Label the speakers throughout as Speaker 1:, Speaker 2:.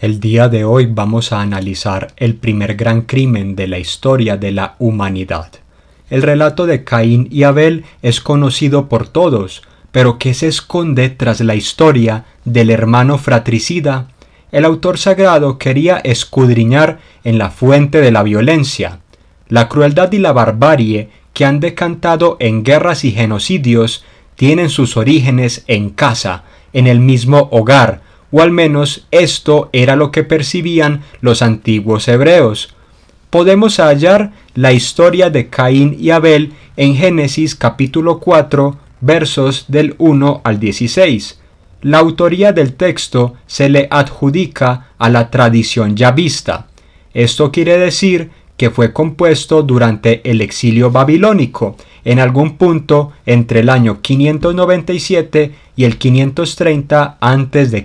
Speaker 1: El día de hoy vamos a analizar el primer gran crimen de la historia de la humanidad. El relato de Caín y Abel es conocido por todos, pero ¿qué se esconde tras la historia del hermano fratricida? El autor sagrado quería escudriñar en la fuente de la violencia, la crueldad y la barbarie que han decantado en guerras y genocidios tienen sus orígenes en casa, en el mismo hogar, o al menos esto era lo que percibían los antiguos hebreos. Podemos hallar la historia de Caín y Abel en Génesis capítulo 4 versos del 1 al 16. La autoría del texto se le adjudica a la tradición yavista. Esto quiere decir que fue compuesto durante el exilio babilónico, en algún punto entre el año 597 y el 530 a.C.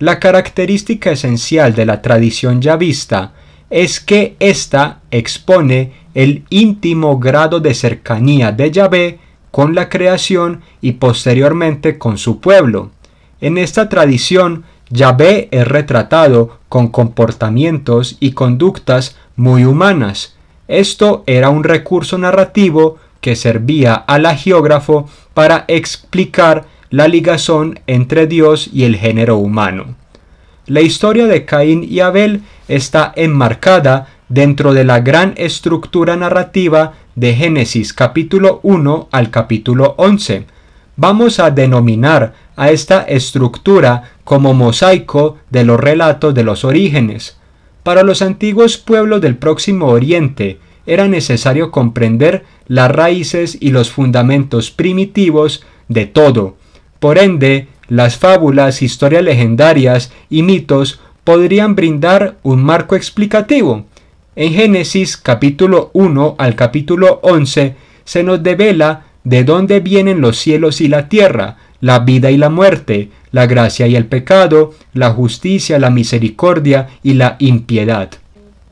Speaker 1: La característica esencial de la tradición yavista es que ésta expone el íntimo grado de cercanía de Yahvé con la creación y posteriormente con su pueblo. En esta tradición, Yahvé es retratado con comportamientos y conductas muy humanas. Esto era un recurso narrativo que servía al agiógrafo para explicar la ligazón entre Dios y el género humano. La historia de Caín y Abel está enmarcada dentro de la gran estructura narrativa de Génesis capítulo 1 al capítulo 11. Vamos a denominar a esta estructura como mosaico de los relatos de los orígenes. Para los antiguos pueblos del Próximo Oriente, era necesario comprender las raíces y los fundamentos primitivos de todo. Por ende, las fábulas, historias legendarias y mitos podrían brindar un marco explicativo. En Génesis capítulo 1 al capítulo 11 se nos devela de dónde vienen los cielos y la tierra, la vida y la muerte, la gracia y el pecado, la justicia, la misericordia y la impiedad.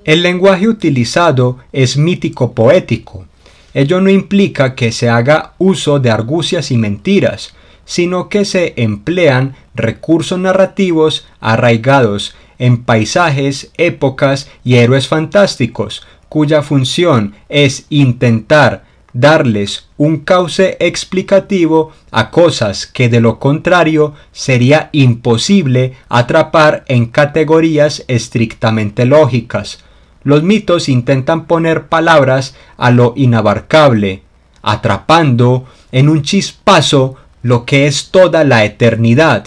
Speaker 1: El lenguaje utilizado es mítico-poético. Ello no implica que se haga uso de argucias y mentiras, sino que se emplean recursos narrativos arraigados en paisajes, épocas y héroes fantásticos, cuya función es intentar darles un cauce explicativo a cosas que de lo contrario sería imposible atrapar en categorías estrictamente lógicas. Los mitos intentan poner palabras a lo inabarcable, atrapando en un chispazo lo que es toda la eternidad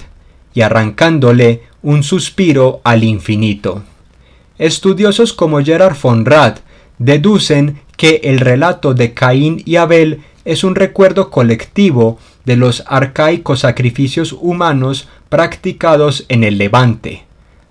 Speaker 1: y arrancándole un suspiro al infinito. Estudiosos como Gerard von Rath deducen que el relato de Caín y Abel es un recuerdo colectivo de los arcaicos sacrificios humanos practicados en el Levante.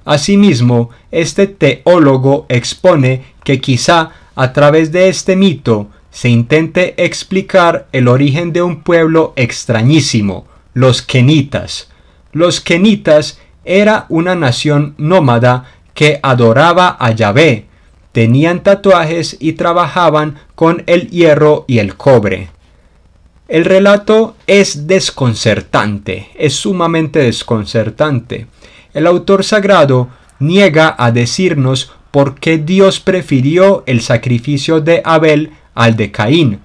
Speaker 1: Asimismo, este teólogo expone que quizá a través de este mito se intente explicar el origen de un pueblo extrañísimo, los kenitas. Los kenitas era una nación nómada que adoraba a Yahvé, tenían tatuajes y trabajaban con el hierro y el cobre. El relato es desconcertante, es sumamente desconcertante. El autor sagrado niega a decirnos por qué Dios prefirió el sacrificio de Abel al de Caín.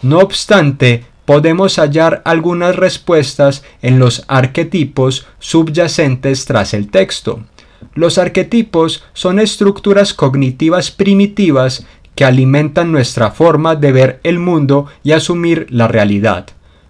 Speaker 1: No obstante, podemos hallar algunas respuestas en los arquetipos subyacentes tras el texto. Los arquetipos son estructuras cognitivas primitivas que alimentan nuestra forma de ver el mundo y asumir la realidad.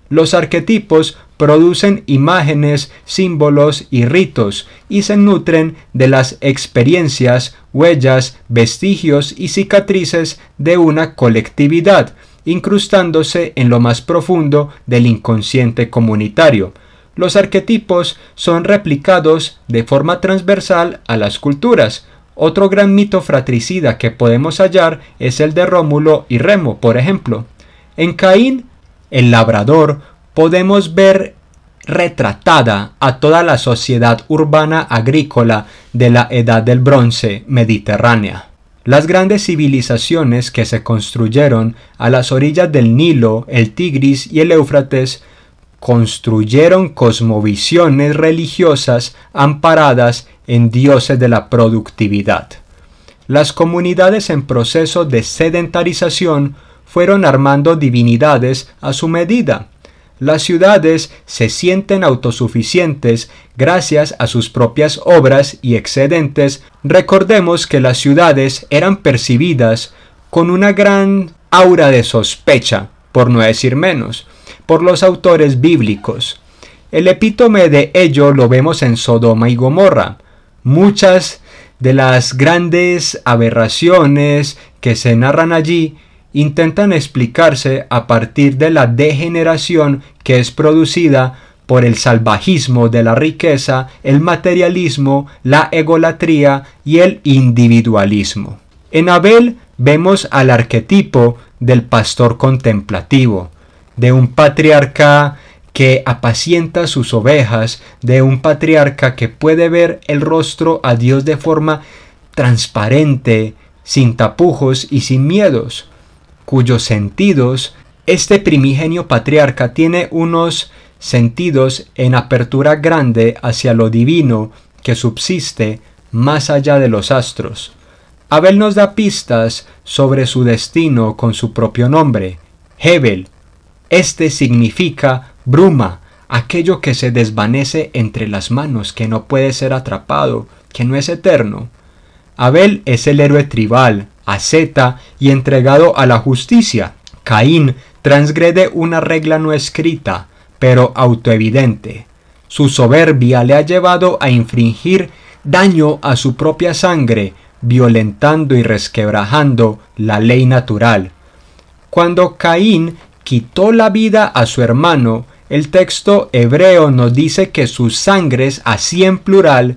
Speaker 1: Los arquetipos producen imágenes, símbolos y ritos, y se nutren de las experiencias, huellas, vestigios y cicatrices de una colectividad, incrustándose en lo más profundo del inconsciente comunitario. Los arquetipos son replicados de forma transversal a las culturas, otro gran mito fratricida que podemos hallar es el de Rómulo y Remo, por ejemplo. En Caín, el labrador podemos ver retratada a toda la sociedad urbana agrícola de la Edad del Bronce mediterránea. Las grandes civilizaciones que se construyeron a las orillas del Nilo, el Tigris y el Éufrates construyeron cosmovisiones religiosas amparadas en dioses de la productividad. Las comunidades en proceso de sedentarización fueron armando divinidades a su medida, las ciudades se sienten autosuficientes gracias a sus propias obras y excedentes, recordemos que las ciudades eran percibidas con una gran aura de sospecha, por no decir menos, por los autores bíblicos. El epítome de ello lo vemos en Sodoma y Gomorra. Muchas de las grandes aberraciones que se narran allí intentan explicarse a partir de la degeneración que es producida por el salvajismo de la riqueza, el materialismo, la egolatría y el individualismo. En Abel vemos al arquetipo del pastor contemplativo, de un patriarca que apacienta sus ovejas, de un patriarca que puede ver el rostro a Dios de forma transparente, sin tapujos y sin miedos, cuyos sentidos este primigenio patriarca tiene unos sentidos en apertura grande hacia lo divino que subsiste más allá de los astros. Abel nos da pistas sobre su destino con su propio nombre, Hebel. Este significa bruma, aquello que se desvanece entre las manos, que no puede ser atrapado, que no es eterno. Abel es el héroe tribal, a y entregado a la justicia. Caín transgrede una regla no escrita, pero autoevidente. Su soberbia le ha llevado a infringir daño a su propia sangre, violentando y resquebrajando la ley natural. Cuando Caín quitó la vida a su hermano, el texto hebreo nos dice que sus sangres, así en plural,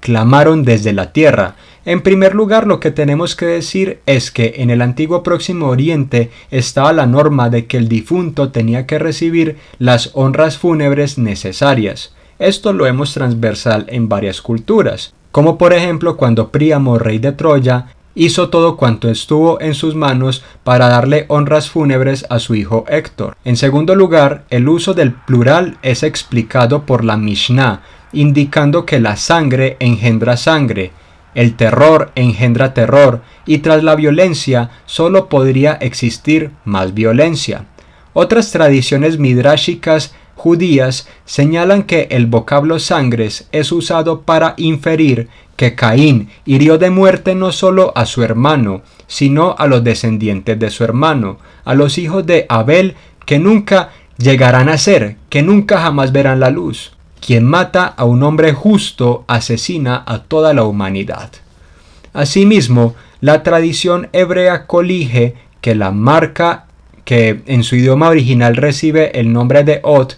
Speaker 1: clamaron desde la tierra. En primer lugar, lo que tenemos que decir es que en el antiguo Próximo Oriente estaba la norma de que el difunto tenía que recibir las honras fúnebres necesarias. Esto lo hemos transversal en varias culturas, como por ejemplo cuando Príamo, rey de Troya, hizo todo cuanto estuvo en sus manos para darle honras fúnebres a su hijo Héctor. En segundo lugar, el uso del plural es explicado por la Mishnah, indicando que la sangre engendra sangre, el terror engendra terror y tras la violencia solo podría existir más violencia. Otras tradiciones midráshicas judías señalan que el vocablo sangres es usado para inferir que Caín hirió de muerte no solo a su hermano, sino a los descendientes de su hermano, a los hijos de Abel que nunca llegarán a ser, que nunca jamás verán la luz. Quien mata a un hombre justo asesina a toda la humanidad. Asimismo, la tradición hebrea colige que la marca que en su idioma original recibe el nombre de Ot,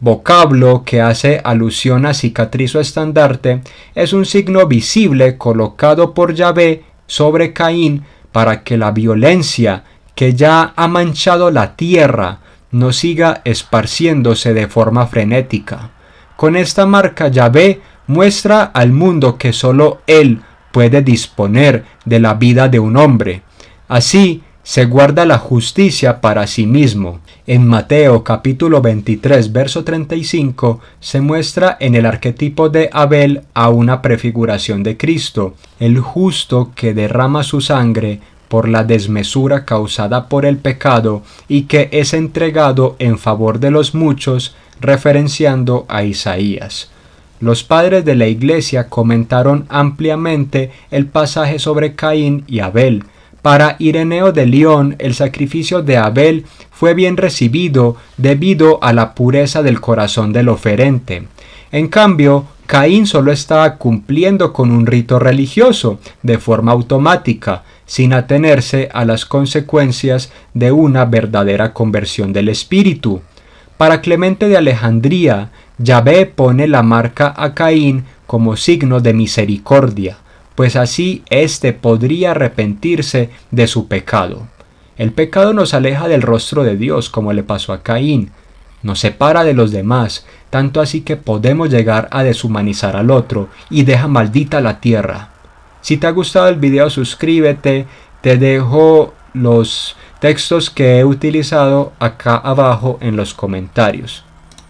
Speaker 1: vocablo que hace alusión a cicatriz o estandarte, es un signo visible colocado por Yahvé sobre Caín para que la violencia que ya ha manchado la tierra no siga esparciéndose de forma frenética. Con esta marca Yahvé muestra al mundo que sólo Él puede disponer de la vida de un hombre. Así se guarda la justicia para sí mismo. En Mateo capítulo 23 verso 35 se muestra en el arquetipo de Abel a una prefiguración de Cristo, el justo que derrama su sangre por la desmesura causada por el pecado y que es entregado en favor de los muchos referenciando a Isaías. Los padres de la Iglesia comentaron ampliamente el pasaje sobre Caín y Abel. Para Ireneo de León, el sacrificio de Abel fue bien recibido debido a la pureza del corazón del oferente. En cambio, Caín solo estaba cumpliendo con un rito religioso, de forma automática, sin atenerse a las consecuencias de una verdadera conversión del espíritu. Para Clemente de Alejandría, Yahvé pone la marca a Caín como signo de misericordia, pues así éste podría arrepentirse de su pecado. El pecado nos aleja del rostro de Dios, como le pasó a Caín, nos separa de los demás, tanto así que podemos llegar a deshumanizar al otro y deja maldita la tierra. Si te ha gustado el video suscríbete, te dejo los textos que he utilizado acá abajo en los comentarios.